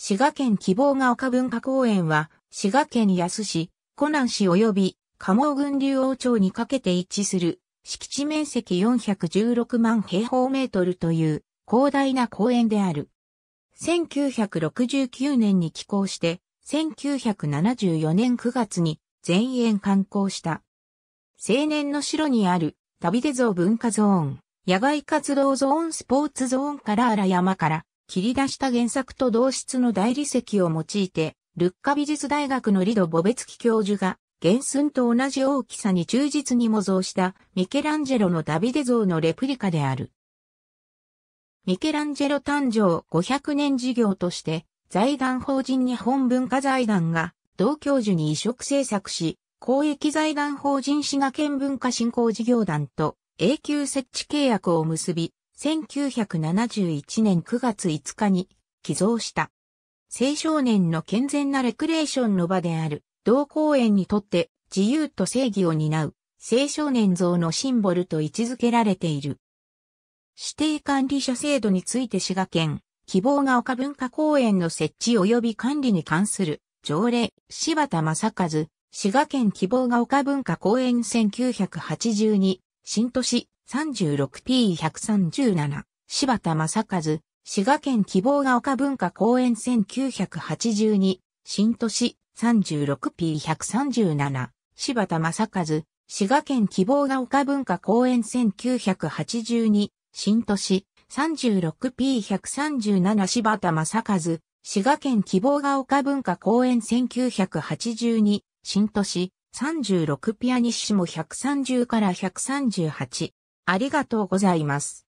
滋賀県希望が丘文化公園は、滋賀県安市、湖南市及び、加茂郡竜王町にかけて一致する、敷地面積416万平方メートルという、広大な公園である。1969年に寄港して、1974年9月に全園観光した。青年の城にある旅出像文化ゾーン、野外活動ゾーンスポーツゾーンから荒山から切り出した原作と同質の大理石を用いて、ルッカ美術大学のリド・ボベツキ教授が、原寸と同じ大きさに忠実に模造したミケランジェロのダビデ像のレプリカである。ミケランジェロ誕生500年事業として、財団法人日本文化財団が同教授に移植制作し、公益財団法人滋賀県文化振興事業団と永久設置契約を結び、1971年9月5日に寄贈した。青少年の健全なレクレーションの場である、同公園にとって自由と正義を担う、青少年像のシンボルと位置づけられている。指定管理者制度について滋賀県、希望が丘文化公園の設置及び管理に関する条例、柴田正和、滋賀県希望が丘文化公園1982、新都市、36P137、柴田正和、滋賀県希望が丘文化公園1982、新都市 36P137、柴田正和、滋賀県希望が丘文化公園1982、新都市 36P137 柴田正和、滋賀県希望が丘文化公園1982、新都市 36P シも130から138、ありがとうございます。